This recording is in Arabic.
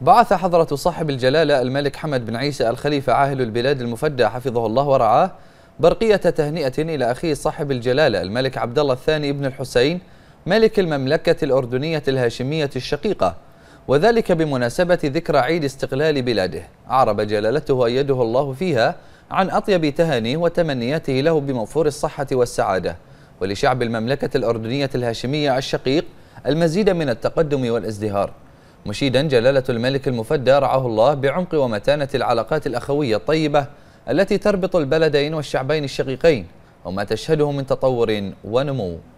بعث حضرة صاحب الجلالة الملك حمد بن عيسى الخليفة عاهل البلاد المفدى حفظه الله ورعاه برقية تهنئة إلى أخيه صاحب الجلالة الملك عبد الله الثاني بن الحسين ملك المملكة الأردنية الهاشمية الشقيقة وذلك بمناسبة ذكرى عيد استقلال بلاده عرب جلالته أيده الله فيها عن أطيب تهانيه وتمنياته له بموفور الصحة والسعادة ولشعب المملكة الأردنية الهاشمية الشقيق المزيد من التقدم والازدهار مشيدا جلالة الملك المفدى رعاه الله بعمق ومتانة العلاقات الأخوية الطيبة التي تربط البلدين والشعبين الشقيقين وما تشهده من تطور ونمو